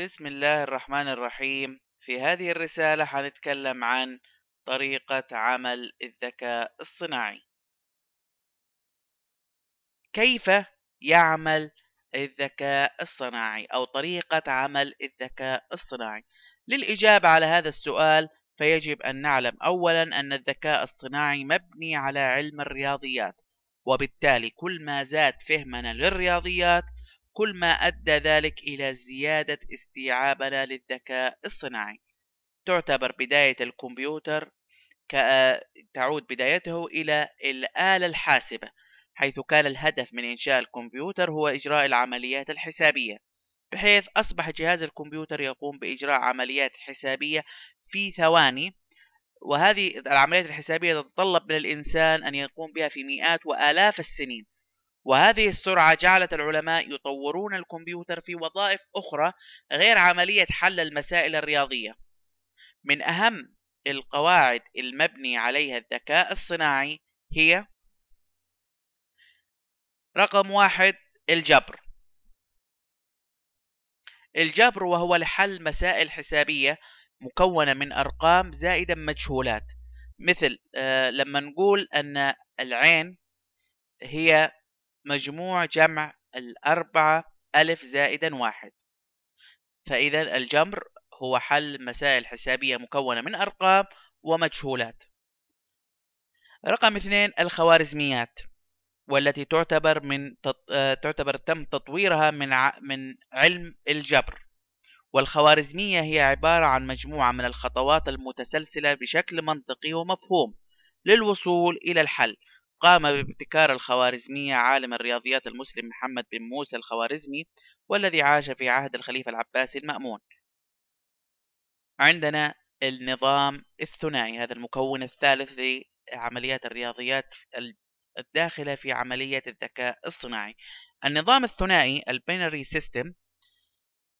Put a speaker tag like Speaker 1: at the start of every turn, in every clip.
Speaker 1: بسم الله الرحمن الرحيم في هذه الرسالة حنتكلم عن طريقة عمل الذكاء الصناعي كيف يعمل الذكاء الصناعي أو طريقة عمل الذكاء الصناعي للإجابة على هذا السؤال فيجب أن نعلم أولا أن الذكاء الصناعي مبني على علم الرياضيات وبالتالي كل ما زاد فهمنا للرياضيات كل ما أدى ذلك إلى زيادة استيعابنا للذكاء الصناعي تعتبر بداية الكمبيوتر تعود بدايته إلى الآلة الحاسبة حيث كان الهدف من إنشاء الكمبيوتر هو إجراء العمليات الحسابية بحيث أصبح جهاز الكمبيوتر يقوم بإجراء عمليات حسابية في ثواني وهذه العمليات الحسابية تتطلب من الإنسان أن يقوم بها في مئات وآلاف السنين وهذه السرعة جعلت العلماء يطورون الكمبيوتر في وظائف أخرى غير عملية حل المسائل الرياضية من أهم القواعد المبني عليها الذكاء الصناعي هي رقم واحد الجبر الجبر وهو لحل مسائل حسابية مكونة من أرقام زائدا مجهولات مثل آه، لما نقول أن العين هي مجموع جمع الأربعة ألف زائدا واحد فإذا الجمر هو حل مسائل حسابية مكونة من أرقام ومجهولات رقم اثنين الخوارزميات والتي تعتبر من تط... آه، تعتبر تم تطويرها من ع... من علم الجبر والخوارزمية هي عبارة عن مجموعة من الخطوات المتسلسلة بشكل منطقي ومفهوم للوصول إلى الحل قام بابتكار الخوارزمية عالم الرياضيات المسلم محمد بن موسى الخوارزمي والذي عاش في عهد الخليفة العباسي المأمون عندنا النظام الثنائي هذا المكون الثالث لعمليات الرياضيات الداخلة في عملية الذكاء الصناعي النظام الثنائي البينري سيستم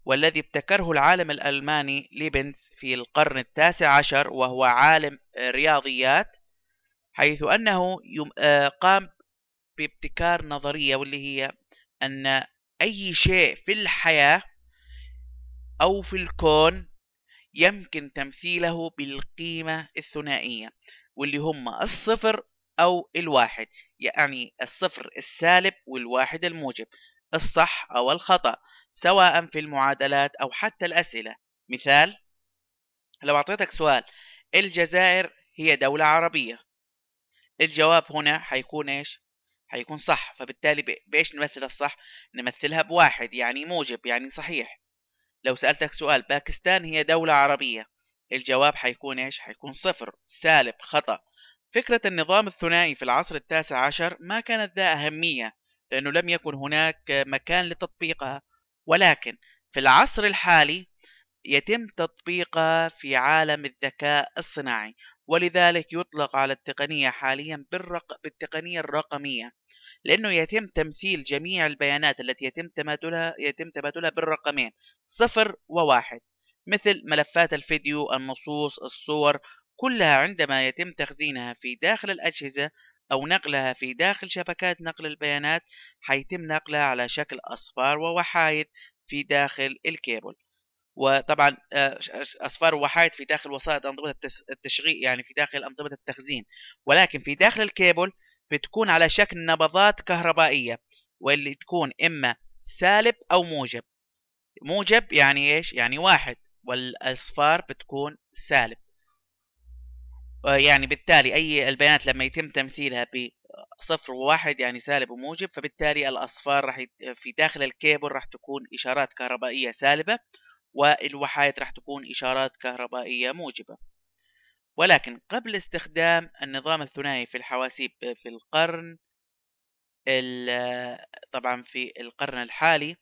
Speaker 1: والذي ابتكره العالم الألماني ليبنز في القرن التاسع عشر وهو عالم رياضيات حيث أنه آه، قام بابتكار نظرية واللي هي أن أي شيء في الحياة أو في الكون يمكن تمثيله بالقيمة الثنائية واللي هم الصفر أو الواحد يعني الصفر السالب والواحد الموجب الصح أو الخطأ سواء في المعادلات أو حتى الأسئلة مثال لو أعطيتك سؤال الجزائر هي دولة عربية الجواب هنا حيكون ايش حيكون صح فبالتالي بايش نمثل الصح نمثلها بواحد يعني موجب يعني صحيح لو سألتك سؤال باكستان هي دولة عربية الجواب حيكون ايش حيكون صفر سالب خطأ فكرة النظام الثنائي في العصر التاسع عشر ما كانت ذا أهمية لأنه لم يكن هناك مكان لتطبيقها ولكن في العصر الحالي يتم تطبيقها في عالم الذكاء الصناعي ولذلك يطلق على التقنية حاليا بالرق... بالتقنية الرقمية لأنه يتم تمثيل جميع البيانات التي يتم تبادلها يتم تبادلها بالرقمين صفر وواحد مثل ملفات الفيديو النصوص الصور كلها عندما يتم تخزينها في داخل الأجهزة أو نقلها في داخل شبكات نقل البيانات حيتم نقلها على شكل أصفار ووحايد في داخل الكيبل وطبعا اصفار آه، وحايد في داخل وسائط انظمه التشغيل يعني في داخل انظمه التخزين ولكن في داخل الكيبل بتكون على شكل نبضات كهربائيه واللي تكون اما سالب او موجب موجب يعني ايش يعني واحد والاصفار بتكون سالب آه، يعني بالتالي اي البيانات لما يتم تمثيلها بصفر وواحد يعني سالب وموجب فبالتالي الاصفار راح في داخل الكيبل راح تكون اشارات كهربائيه سالبه والوحايد راح تكون إشارات كهربائية موجبة ولكن قبل استخدام النظام الثنائي في الحواسيب في القرن طبعا في القرن الحالي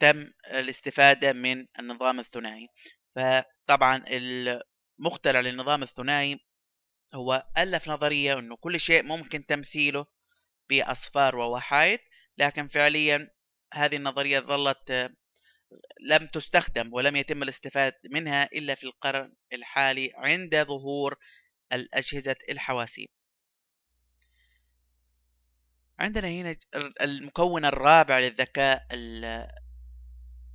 Speaker 1: تم الاستفادة من النظام الثنائي فطبعا المخترع للنظام الثنائي هو ألف نظرية أنه كل شيء ممكن تمثيله بأصفار ووحايد لكن فعليا هذه النظرية ظلت لم تستخدم ولم يتم الاستفادة منها إلا في القرن الحالي عند ظهور الأجهزة الحواسيب عندنا هنا المكون الرابع للذكاء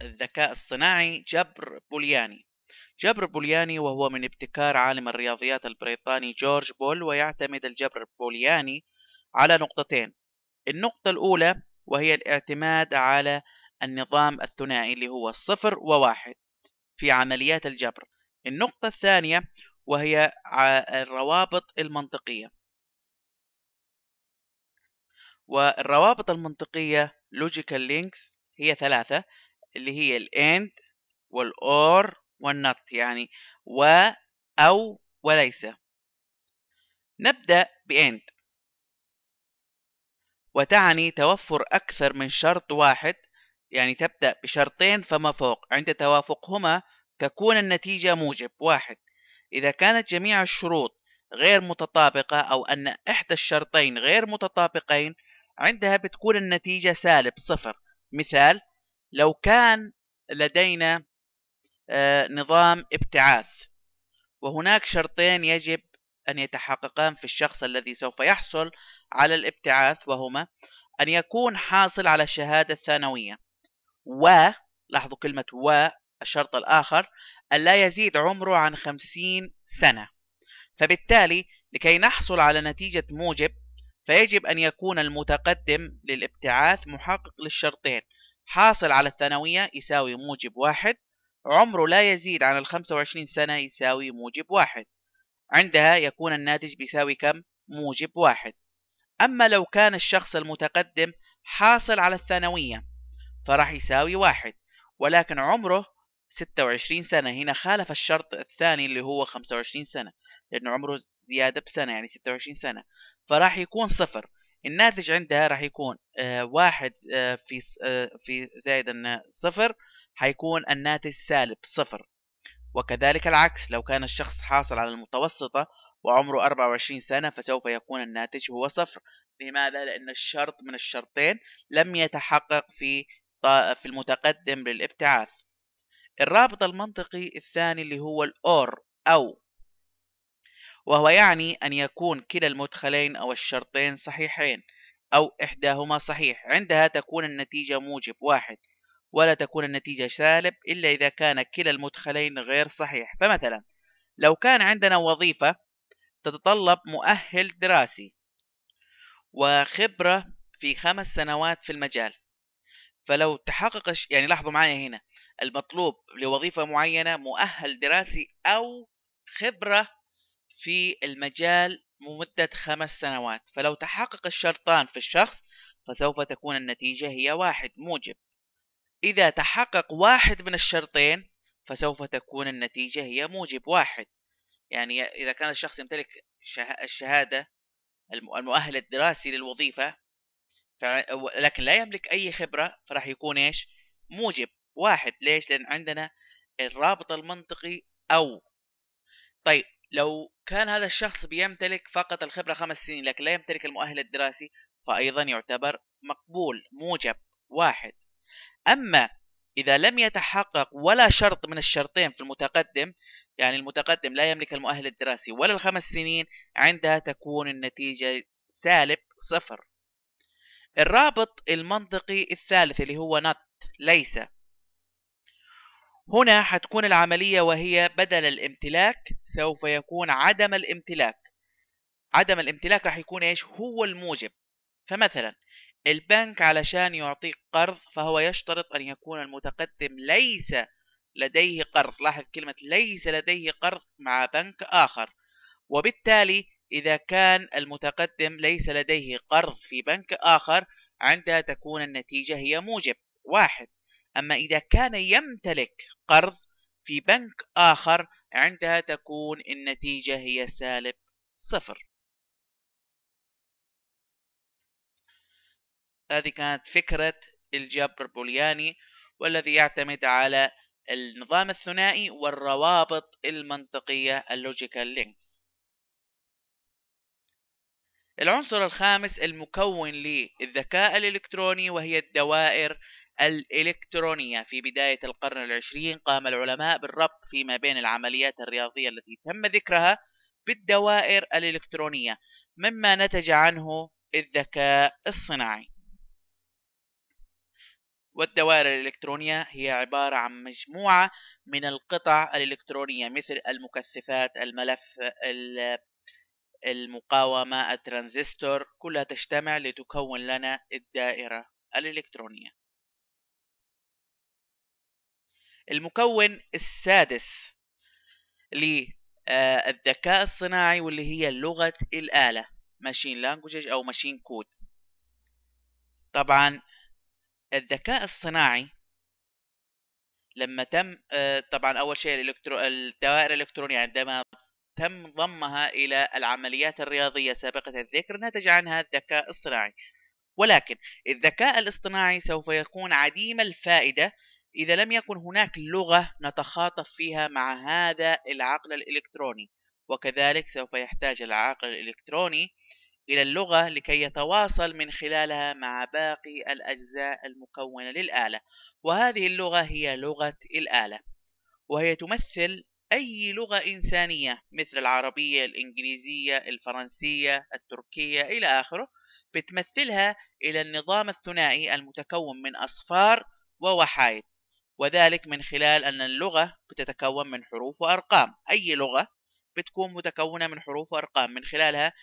Speaker 1: الذكاء الصناعي جبر بولياني جبر بولياني وهو من ابتكار عالم الرياضيات البريطاني جورج بول ويعتمد الجبر البولياني على نقطتين النقطة الأولى وهي الاعتماد على النظام الثنائي اللي هو صفر وواحد في عمليات الجبر النقطة الثانية وهي الروابط المنطقية والروابط المنطقية logical links هي ثلاثة اللي هي ال and وال or وال not يعني و أو وليس نبدأ ب and وتعني توفر أكثر من شرط واحد يعني تبدأ بشرطين فما فوق عند توافقهما تكون النتيجة موجب واحد إذا كانت جميع الشروط غير متطابقة أو أن إحدى الشرطين غير متطابقين عندها بتكون النتيجة سالب صفر مثال لو كان لدينا آه، نظام ابتعاث وهناك شرطين يجب أن يتحققان في الشخص الذي سوف يحصل على الابتعاث وهما أن يكون حاصل على الشهادة الثانوية و لاحظوا كلمة و الشرط الآخر ألا يزيد عمره عن خمسين سنة فبالتالي لكي نحصل على نتيجة موجب فيجب أن يكون المتقدم للابتعاث محقق للشرطين حاصل على الثانوية يساوي موجب واحد عمره لا يزيد عن الخمسة وعشرين سنة يساوي موجب واحد عندها يكون الناتج بيساوي كم؟ موجب واحد أما لو كان الشخص المتقدم حاصل على الثانوية فراح يساوي واحد ولكن عمره 26 سنة هنا خالف الشرط الثاني اللي هو 25 سنة لأن عمره زيادة بسنة يعني 26 سنة فراح يكون صفر الناتج عندها راح يكون آه واحد آه في آه في زائد صفر حيكون الناتج سالب صفر وكذلك العكس لو كان الشخص حاصل على المتوسطة وعمره 24 سنة فسوف يكون الناتج هو صفر لماذا؟ لأن الشرط من الشرطين لم يتحقق في في المتقدم للابتعاث الرابط المنطقي الثاني اللي هو الأور أو وهو يعني أن يكون كلا المدخلين أو الشرطين صحيحين أو إحداهما صحيح عندها تكون النتيجة موجب واحد ولا تكون النتيجة سالب إلا إذا كان كلا المدخلين غير صحيح فمثلا لو كان عندنا وظيفة تتطلب مؤهل دراسي وخبرة في خمس سنوات في المجال فلو تحقق يعني لاحظوا معايا هنا المطلوب لوظيفة معينة مؤهل دراسي أو خبرة في المجال مدة خمس سنوات فلو تحقق الشرطان في الشخص فسوف تكون النتيجة هي واحد موجب إذا تحقق واحد من الشرطين فسوف تكون النتيجة هي موجب واحد يعني إذا كان الشخص يمتلك الشهادة المؤهل الدراسي للوظيفة لكن لا يملك اي خبره فراح يكون ايش موجب واحد ليش لان عندنا الرابط المنطقي او طيب لو كان هذا الشخص بيمتلك فقط الخبرة خمس سنين لكن لا يمتلك المؤهل الدراسي فأيضا يعتبر مقبول موجب واحد أما إذا لم يتحقق ولا شرط من الشرطين في المتقدم يعني المتقدم لا يملك المؤهل الدراسي ولا الخمس سنين عندها تكون النتيجة سالب صفر الرابط المنطقي الثالث اللي هو not ليس هنا حتكون العملية وهي بدل الامتلاك سوف يكون عدم الامتلاك عدم الامتلاك راح يكون ايش هو الموجب فمثلا البنك علشان يعطيك قرض فهو يشترط أن يكون المتقدم ليس لديه قرض لاحظ كلمة ليس لديه قرض مع بنك آخر وبالتالي إذا كان المتقدم ليس لديه قرض في بنك آخر عندها تكون النتيجة هي موجب واحد أما إذا كان يمتلك قرض في بنك آخر عندها تكون النتيجة هي سالب صفر هذه كانت فكرة الجبر البولياني والذي يعتمد على النظام الثنائي والروابط المنطقية اللوجيكال لينكس العنصر الخامس المكون للذكاء الإلكتروني وهي الدوائر الإلكترونية في بداية القرن العشرين قام العلماء بالربط فيما بين العمليات الرياضية التي تم ذكرها بالدوائر الإلكترونية مما نتج عنه الذكاء الصناعي والدوائر الإلكترونية هي عبارة عن مجموعة من القطع الإلكترونية مثل المكثفات الملف المقاومة الترانزستور كلها تجتمع لتكون لنا الدائرة الإلكترونية المكون السادس للذكاء آه، الصناعي واللي هي لغة الآلة ماشين لانجوجيج أو ماشين كود طبعا الذكاء الصناعي لما تم آه، طبعا اول شيء الالكترو الدوائر الالكترونيه عندما تم ضمها إلى العمليات الرياضية سابقة الذكر نتج عنها الذكاء الصناعي ولكن الذكاء الاصطناعي سوف يكون عديم الفائدة إذا لم يكن هناك لغة نتخاطب فيها مع هذا العقل الإلكتروني وكذلك سوف يحتاج العقل الإلكتروني إلى اللغة لكي يتواصل من خلالها مع باقي الأجزاء المكونة للآلة وهذه اللغة هي لغة الآلة وهي تمثل أي لغة إنسانية مثل العربية الإنجليزية الفرنسية التركية إلى آخره بتمثلها إلى النظام الثنائي المتكون من أصفار ووحايد وذلك من خلال أن اللغة بتتكون من حروف وأرقام أي لغة بتكون متكونة من حروف وأرقام من خلالها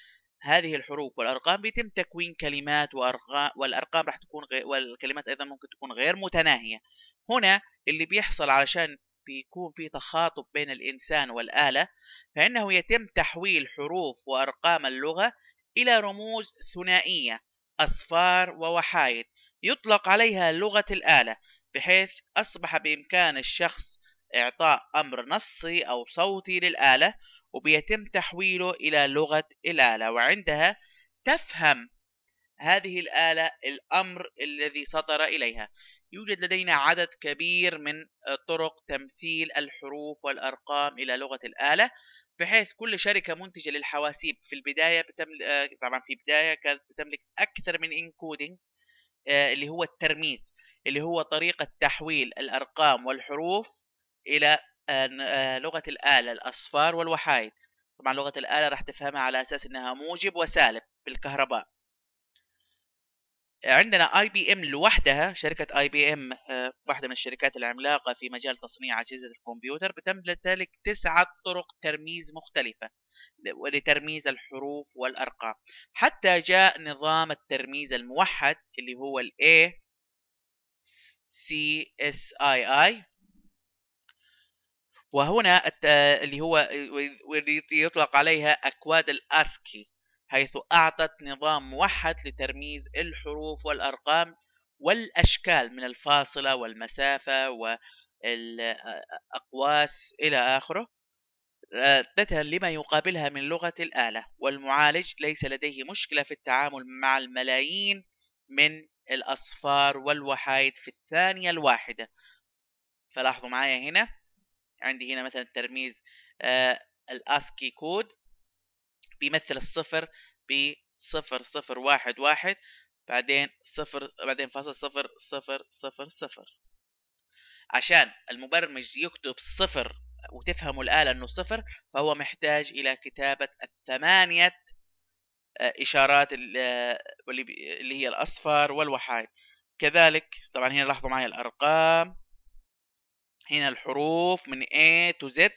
Speaker 1: هذه الحروف والأرقام بيتم تكوين كلمات وأرقام والأرقام راح تكون غير والكلمات أيضا ممكن تكون غير متناهية هنا اللي بيحصل علشان بيكون في تخاطب بين الإنسان والآلة فإنه يتم تحويل حروف وأرقام اللغة إلى رموز ثنائية أصفار ووحايد يطلق عليها لغة الآلة بحيث أصبح بإمكان الشخص إعطاء أمر نصي أو صوتي للآلة وبيتم تحويله إلى لغة الآلة وعندها تفهم هذه الآلة الأمر الذي سطر إليها يوجد لدينا عدد كبير من آه، طرق تمثيل الحروف والأرقام إلى لغة الآلة بحيث كل شركة منتجة للحواسيب في البداية بتملك آه، طبعا في البداية كانت بتملك أكثر من انكودينج آه، اللي هو الترميز اللي هو طريقة تحويل الأرقام والحروف إلى لغة الآلة الأصفار والوحايد طبعا لغة الآلة راح تفهمها على أساس أنها موجب وسالب بالكهرباء عندنا اي بي ام لوحدها شركه اي بي ام واحده من الشركات العملاقه في مجال تصنيع اجهزه الكمبيوتر بتمتلك تسعه طرق ترميز مختلفه لترميز الحروف والارقام حتى جاء نظام الترميز الموحد اللي هو ال A C S I I وهنا اللي هو يطلق عليها اكواد الاسكي حيث أعطت نظام موحد لترميز الحروف والأرقام والأشكال من الفاصلة والمسافة والأقواس إلى آخره رادة لما يقابلها من لغة الآلة والمعالج ليس لديه مشكلة في التعامل مع الملايين من الأصفار والوحايد في الثانية الواحدة فلاحظوا معايا هنا عندي هنا مثلا ترميز آه، الأسكي كود بيمثل الصفر بصفر صفر واحد واحد بعدين صفر بعدين فاصل صفر صفر صفر صفر عشان المبرمج يكتب صفر وتفهم الآلة أنه صفر فهو محتاج إلى كتابة الثمانية آه، إشارات آه، اللي هي الأصفر والوحايد كذلك طبعا هنا لاحظوا معي الأرقام هنا الحروف من A to Z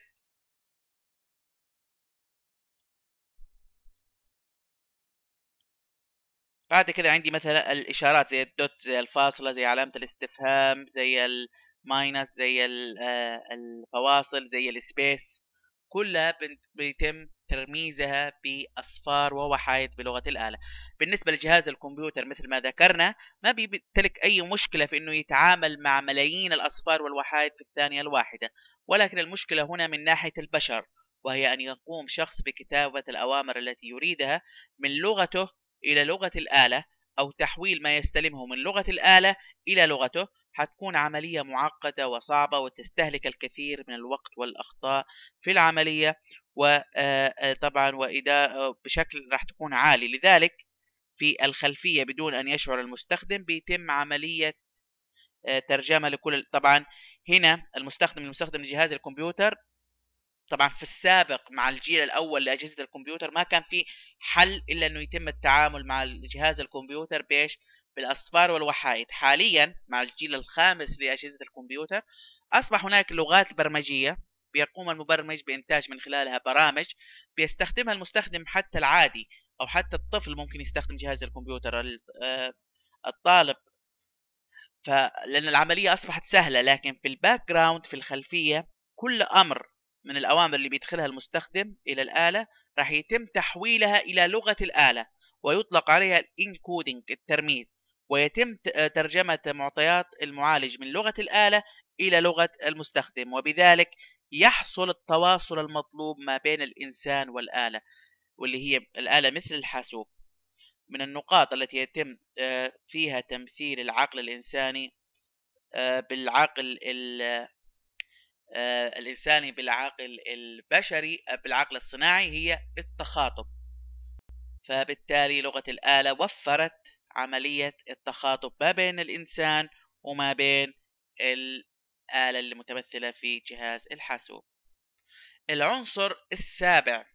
Speaker 1: بعد كده عندي مثلا الاشارات زي الدوت زي الفاصله زي علامه الاستفهام زي الماينس زي آه، الفواصل زي السبيس كلها بيتم ترميزها باصفار ووحايد بلغه الاله بالنسبه لجهاز الكمبيوتر مثل ما ذكرنا ما بيمتلك اي مشكله في انه يتعامل مع ملايين الاصفار والوحايد في الثانيه الواحده ولكن المشكله هنا من ناحيه البشر وهي ان يقوم شخص بكتابه الاوامر التي يريدها من لغته إلى لغة الآلة أو تحويل ما يستلمه من لغة الآلة إلى لغته حتكون عملية معقدة وصعبة وتستهلك الكثير من الوقت والأخطاء في العملية وطبعا آه، آه، وإذا آه، بشكل راح تكون عالي لذلك في الخلفية بدون أن يشعر المستخدم بيتم عملية ترجمة لكل طبعا هنا المستخدم المستخدم لجهاز الكمبيوتر طبعا في السابق مع الجيل الاول لاجهزه الكمبيوتر ما كان في حل الا انه يتم التعامل مع جهاز الكمبيوتر بايش؟ بالاصفار والوحايد، حاليا مع الجيل الخامس لاجهزه الكمبيوتر اصبح هناك لغات برمجيه بيقوم المبرمج بانتاج من خلالها برامج بيستخدمها المستخدم حتى العادي او حتى الطفل ممكن يستخدم جهاز الكمبيوتر آه، الطالب فلان العمليه اصبحت سهله لكن في الباك جراوند في الخلفيه كل امر من الأوامر اللي بيدخلها المستخدم إلى الآلة راح يتم تحويلها إلى لغة الآلة ويطلق عليها الانكودينج الترميز ويتم آه، ترجمة معطيات المعالج من لغة الآلة إلى لغة المستخدم وبذلك يحصل التواصل المطلوب ما بين الإنسان والآلة واللي هي الآلة مثل الحاسوب من النقاط التي يتم آه، فيها تمثيل العقل الإنساني آه، بالعقل آه، الانساني بالعقل البشري آه، بالعقل الصناعي هي التخاطب فبالتالي لغه الاله وفرت عمليه التخاطب ما بين الانسان وما بين الاله المتمثله في جهاز الحاسوب العنصر السابع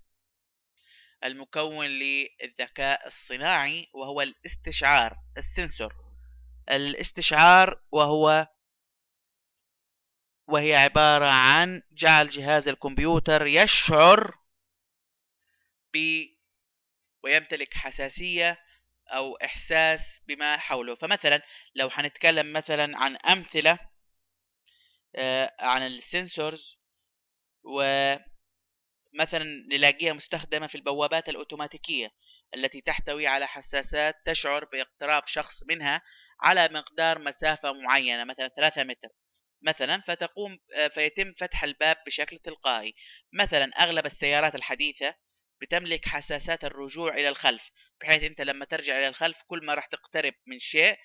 Speaker 1: المكون للذكاء الصناعي وهو الاستشعار السنسور الاستشعار وهو وهي عبارة عن جعل جهاز الكمبيوتر يشعر ب ويمتلك حساسية أو إحساس بما حوله فمثلا لو هنتكلم مثلا عن أمثلة آه، عن السنسورز ومثلا نلاقيها مستخدمة في البوابات الأوتوماتيكية التي تحتوي على حساسات تشعر باقتراب شخص منها على مقدار مسافة معينة مثلا ثلاثة متر مثلا فتقوم آه، فيتم فتح الباب بشكل تلقائي مثلا اغلب السيارات الحديثه بتملك حساسات الرجوع الى الخلف بحيث انت لما ترجع الى الخلف كل ما راح تقترب من شيء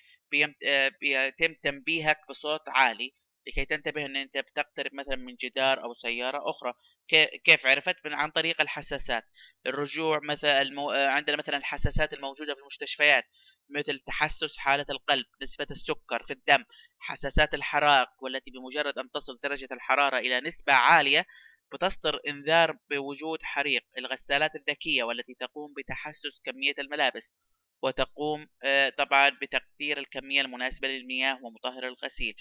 Speaker 1: آه، بيتم تنبيهك بصوت عالي لكي تنتبه ان انت بتقترب مثلا من جدار او سياره اخرى كيف عرفت من عن طريق الحساسات الرجوع مثلا المو... عندنا مثلا الحساسات الموجوده في المستشفيات مثل تحسس حالة القلب نسبة السكر في الدم حساسات الحراق والتي بمجرد أن تصل درجة الحرارة إلى نسبة عالية بتصدر إنذار بوجود حريق الغسالات الذكية والتي تقوم بتحسس كمية الملابس وتقوم آه، طبعا بتقدير الكمية المناسبة للمياه ومطهر الغسيل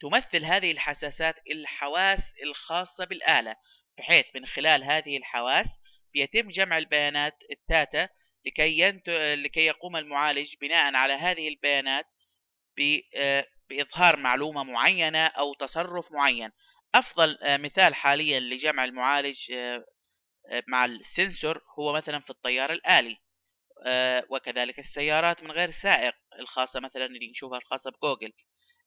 Speaker 1: تمثل هذه الحساسات الحواس الخاصة بالآلة بحيث من خلال هذه الحواس بيتم جمع البيانات التاتا لكي, ينت... لكي يقوم المعالج بناء على هذه البيانات ب... بإظهار معلومة معينة أو تصرف معين أفضل آه، مثال حاليا لجمع المعالج آه، آه، مع السنسور هو مثلا في الطيار الآلي وكذلك السيارات من غير سائق الخاصة مثلا اللي نشوفها الخاصة بجوجل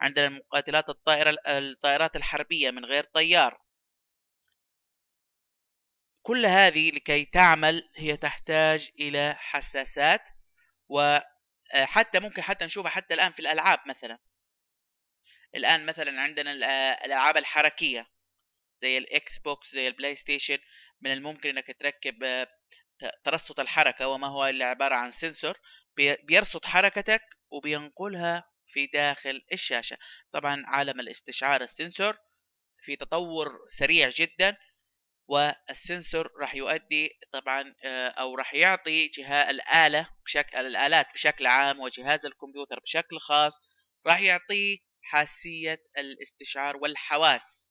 Speaker 1: عندنا المقاتلات الطائرة الطائرات الحربية من غير طيار كل هذه لكي تعمل هي تحتاج إلى حساسات وحتى آه، ممكن حتى نشوفها حتى الآن في الألعاب مثلا الآن مثلا عندنا آه، الألعاب الحركية زي الإكس بوكس زي البلاي ستيشن من الممكن أنك تركب آه، ترصد الحركة وما هو إلا عبارة عن سنسور بيرصد حركتك وبينقلها في داخل الشاشة طبعا عالم الاستشعار السنسور في تطور سريع جدا والسنسور راح يؤدي طبعا آه، او راح يعطي جهاز الآلة بشكل الآلات بشكل عام وجهاز الكمبيوتر بشكل خاص راح يعطيه حاسية الاستشعار والحواس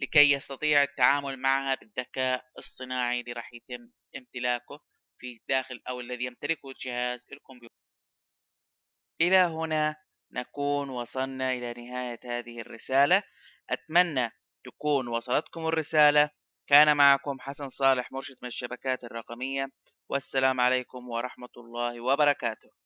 Speaker 1: لكي يستطيع التعامل معها بالذكاء الصناعي اللي راح يتم امتلاكه في داخل او الذي يمتلكه جهاز الكمبيوتر إلى هنا نكون وصلنا إلى نهاية هذه الرسالة أتمنى تكون وصلتكم الرسالة كان معكم حسن صالح مرشد من الشبكات الرقمية والسلام عليكم ورحمة الله وبركاته